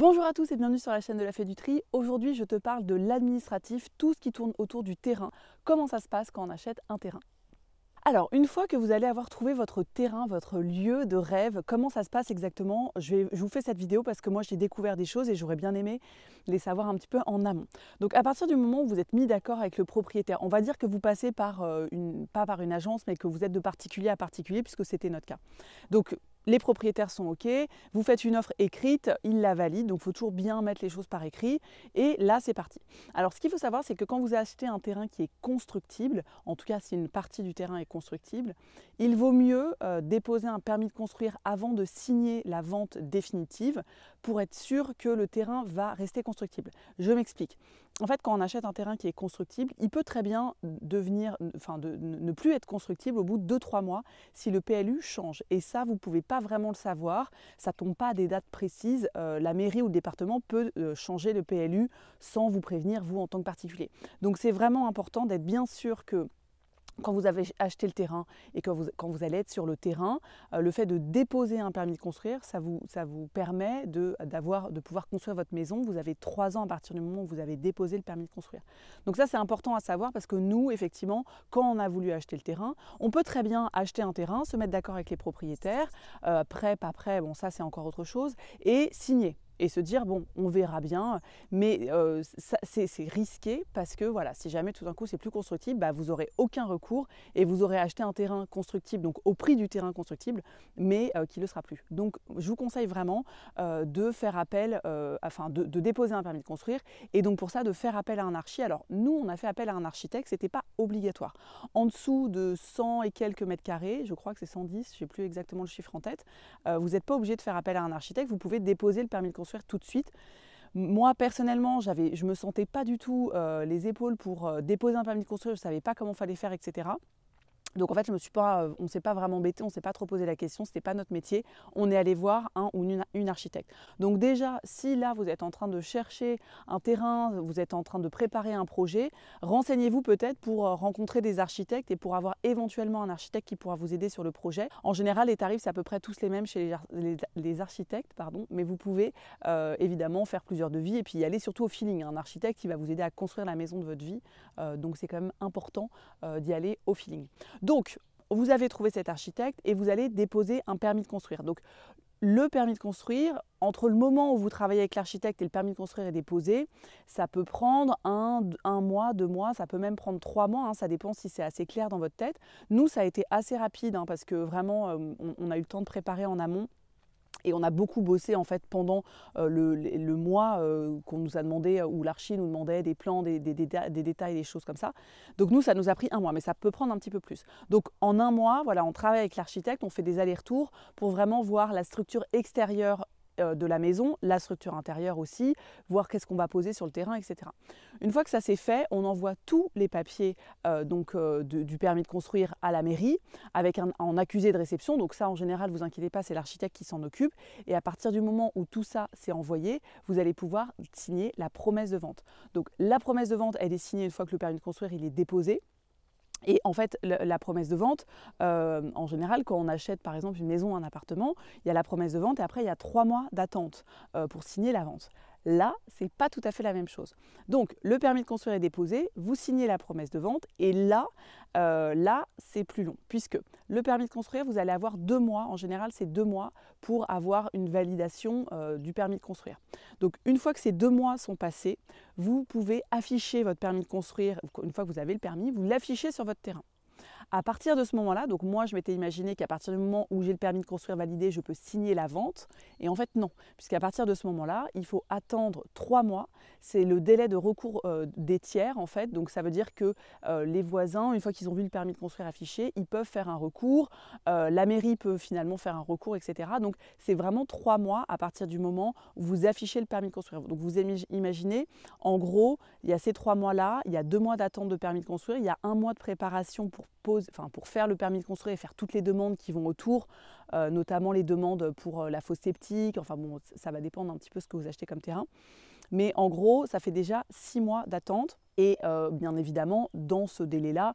Bonjour à tous et bienvenue sur la chaîne de la Fée du Tri. Aujourd'hui, je te parle de l'administratif, tout ce qui tourne autour du terrain, comment ça se passe quand on achète un terrain. Alors, une fois que vous allez avoir trouvé votre terrain, votre lieu de rêve, comment ça se passe exactement je, vous fais cette vidéo parce que moi j'ai découvert des choses et j'aurais bien aimé les savoir un petit peu en amont. Donc, à partir du moment où vous êtes mis d'accord avec le propriétaire, on va dire que vous passez par euh, une, pas par une agence, mais que vous êtes de particulier à particulier puisque c'était notre cas. Donc, les propriétaires sont OK, vous faites une offre écrite, ils la valident, donc il faut toujours bien mettre les choses par écrit, et là c'est parti. Alors ce qu'il faut savoir, c'est que quand vous achetez un terrain qui est constructible, en tout cas si une partie du terrain est constructible, il vaut mieux euh, déposer un permis de construire avant de signer la vente définitive pour être sûr que le terrain va rester constructible. Je m'explique en fait, quand on achète un terrain qui est constructible, il peut très bien devenir, enfin, ne plus être constructible au bout de 2-3 mois si le PLU change. Et ça, vous ne pouvez pas vraiment le savoir. Ça tombe pas à des dates précises. Euh, la mairie ou le département peut euh, changer le PLU sans vous prévenir, vous, en tant que particulier. Donc, c'est vraiment important d'être bien sûr que quand vous avez acheté le terrain et vous, quand vous allez être sur le terrain, euh, le fait de déposer un permis de construire, ça vous, ça vous permet de, de pouvoir construire votre maison. Vous avez trois ans à partir du moment où vous avez déposé le permis de construire. Donc ça, c'est important à savoir parce que nous, effectivement, quand on a voulu acheter le terrain, on peut très bien acheter un terrain, se mettre d'accord avec les propriétaires, euh, prêt, pas prêt, bon ça c'est encore autre chose, et signer et se dire bon, on verra bien, mais euh, c'est risqué parce que voilà, si jamais tout d'un coup c'est plus constructible, bah, vous aurez aucun recours et vous aurez acheté un terrain constructible, donc au prix du terrain constructible, mais euh, qui ne le sera plus. Donc je vous conseille vraiment euh, de faire appel, enfin de, déposer un permis de construire et donc pour ça de faire appel à un archi. Alors nous on a fait appel à un architecte, c'était pas obligatoire. En dessous de 100 et quelques mètres carrés, je crois que c'est 110, je sais plus exactement le chiffre en tête, vous n'êtes pas obligé de faire appel à un architecte, vous pouvez déposer le permis de construire tout de suite. Moi personnellement, j'avais, je me sentais pas du tout euh, les épaules pour euh, déposer un permis de construire, je savais pas comment fallait faire, etc. Donc en fait, je me suis pas, euh, on ne s'est pas vraiment bêté, on ne s'est pas trop posé la question, ce n'était pas notre métier. On est allé voir un ou une, architecte. Donc déjà, si là, vous êtes en train de chercher un terrain, vous êtes en train de préparer un projet, renseignez-vous peut-être pour euh, rencontrer des architectes et pour avoir éventuellement un architecte qui pourra vous aider sur le projet. En général, les tarifs, c'est à peu près tous les mêmes chez les, architectes, pardon, mais vous pouvez euh, évidemment faire plusieurs devis et puis y aller surtout au feeling. Un architecte qui va vous aider à construire la maison de votre vie, donc c'est quand même important d'y aller au feeling. Donc, vous avez trouvé cet architecte et vous allez déposer un permis de construire. Donc, le permis de construire, entre le moment où vous travaillez avec l'architecte et le permis de construire est déposé, ça peut prendre un, mois, deux mois, ça peut même prendre trois mois, hein, ça dépend si c'est assez clair dans votre tête. Nous, ça a été assez rapide hein, parce que vraiment, euh, on, a eu le temps de préparer en amont et on a beaucoup bossé en fait pendant euh, le, mois euh, qu'on nous a demandé, euh, où l'archi nous demandait des plans, des, détails, des choses comme ça. Donc nous, ça nous a pris un mois, mais ça peut prendre un petit peu plus. Donc en un mois, voilà, on travaille avec l'architecte, on fait des allers-retours pour vraiment voir la structure extérieure euh, de la maison, la structure intérieure aussi, voir qu'est-ce qu'on va poser sur le terrain, etc. Une fois que ça s'est fait, on envoie tous les papiers euh, donc, euh, du permis de construire à la mairie avec un en accusé de réception. Donc ça en général, vous inquiétez pas, c'est l'architecte qui s'en occupe. Et à partir du moment où tout ça s'est envoyé, vous allez pouvoir signer la promesse de vente. Donc la promesse de vente, elle est signée une fois que le permis de construire il est déposé. Et en fait, la promesse de vente, euh, en général, quand on achète par exemple une maison, un appartement, il y a la promesse de vente et après il y a trois mois d'attente euh, pour signer la vente. Là, c'est pas tout à fait la même chose. Donc, le permis de construire est déposé, vous signez la promesse de vente, et là, euh, là, c'est plus long, puisque le permis de construire, vous allez avoir deux mois, en général, c'est deux mois pour avoir une validation euh, du permis de construire. Donc, une fois que ces deux mois sont passés, vous pouvez afficher votre permis de construire, une fois que vous avez le permis, vous l'affichez sur votre terrain. À partir de ce moment-là, donc moi je m'étais imaginé qu'à partir du moment où j'ai le permis de construire validé, je peux signer la vente. Et en fait non, puisqu'à partir de ce moment-là, il faut attendre trois mois. C'est le délai de recours euh, des tiers en fait. Donc ça veut dire que euh, les voisins, une fois qu'ils ont vu le permis de construire affiché, ils peuvent faire un recours. Euh, la mairie peut finalement faire un recours, etc. Donc c'est vraiment trois mois à partir du moment où vous affichez le permis de construire. Donc vous imaginez, en gros, il y a ces trois mois-là, il y a deux mois d'attente de permis de construire, il y a un mois de préparation pour poser enfin pour faire le permis de construire et faire toutes les demandes qui vont autour, euh, notamment les demandes pour euh, la fosse sceptique Enfin bon, ça va dépendre un petit peu ce que vous achetez comme terrain. Mais en gros, ça fait déjà six mois d'attente. Et euh, bien évidemment, dans ce délai-là,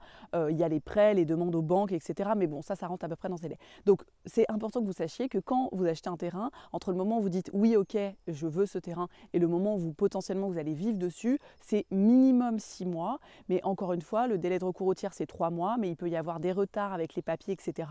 il y a les prêts, les demandes aux banques, etc. Mais bon, ça, ça rentre à peu près dans ce délai. Donc, c'est important que vous sachiez que quand vous achetez un terrain, entre le moment où vous dites oui, ok, je veux ce terrain, et le moment où vous potentiellement vous allez vivre dessus, c'est minimum six mois. Mais encore une fois, le délai de recours au tiers, c'est trois mois, mais il peut y avoir des retards avec les papiers, etc.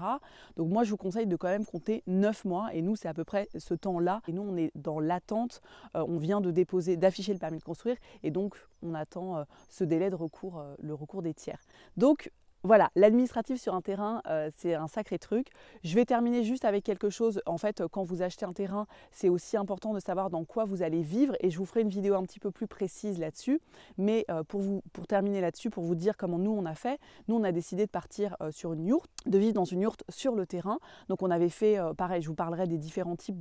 Donc, moi, je vous conseille de quand même même compter 9 mois et nous c'est à peu près ce temps-là. Et nous on est dans l'attente, euh, on vient de déposer, d'afficher le permis de construire et donc on attend euh, ce délai de recours, euh, le recours des tiers. Donc voilà, l'administratif sur un terrain, euh, c'est un sacré truc. Je vais terminer juste avec quelque chose. En fait, euh, quand vous achetez un terrain, c'est aussi important de savoir dans quoi vous allez vivre et je vous ferai une vidéo un petit peu plus précise là-dessus. Mais euh, pour, vous, pour terminer là-dessus, pour vous dire comment nous on a fait, nous on a décidé de partir sur une yourte, de vivre dans une yourte sur le terrain. Donc on avait fait, pareil, je vous parlerai des différents types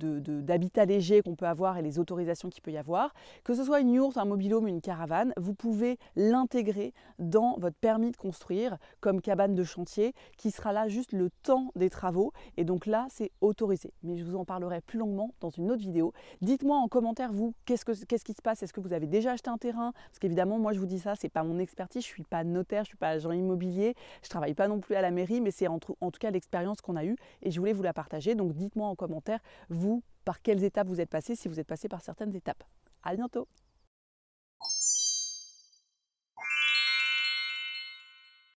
d'habitats de, qu'on peut avoir et les autorisations qu'il peut y avoir. Que ce soit une yourte, un mobilhome, une caravane, vous pouvez l'intégrer dans votre permis de construire comme cabane de chantier qui sera là juste le temps des travaux et donc là c'est autorisé. Mais je vous en parlerai plus longuement dans une autre vidéo. Dites-moi en commentaire vous qu'est-ce, que, qu'est-ce qui se passe Est-ce que vous avez déjà acheté un terrain Parce qu'évidemment moi je vous dis ça, c'est pas mon expertise, je suis pas notaire, je suis pas agent immobilier, je travaille pas non plus à la mairie, mais c'est en, en tout cas l'expérience qu'on a eue et je voulais vous la partager. Donc dites-moi en commentaire vous par quelles étapes vous êtes passé si vous êtes passé par certaines étapes. À bientôt